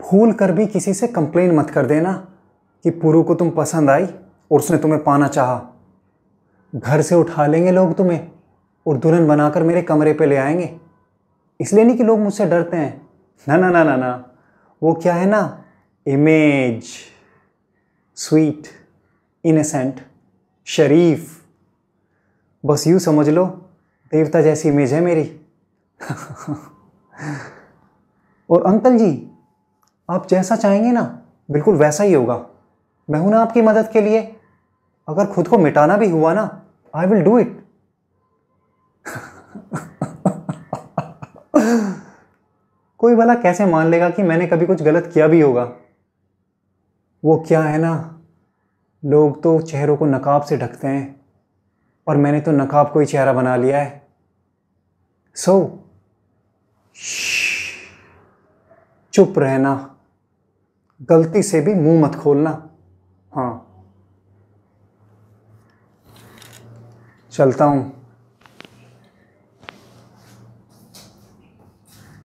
भूल कर भी किसी से कंप्लेन मत कर देना कि पुरु को तुम पसंद आई और उसने तुम्हें पाना चाहा घर से उठा लेंगे लोग तुम्हें और दुल्हन बनाकर मेरे कमरे पे ले आएंगे इसलिए नहीं कि लोग मुझसे डरते हैं ना ना ना ना ना वो क्या है ना इमेज स्वीट इनसेंट शरीफ बस यूँ समझ लो देवता जैसी इमेज है मेरी और अंकल जी आप जैसा चाहेंगे ना बिल्कुल वैसा ही होगा मैं हूं ना आपकी मदद के लिए अगर खुद को मिटाना भी हुआ ना आई विल डू इट कोई भला कैसे मान लेगा कि मैंने कभी कुछ गलत किया भी होगा वो क्या है ना लोग तो चेहरों को नकाब से ढकते हैं और मैंने तो नकाब को ही चेहरा बना लिया है सो so, चुप रहना गलती से भी मुंह मत खोलना हाँ चलता हूँ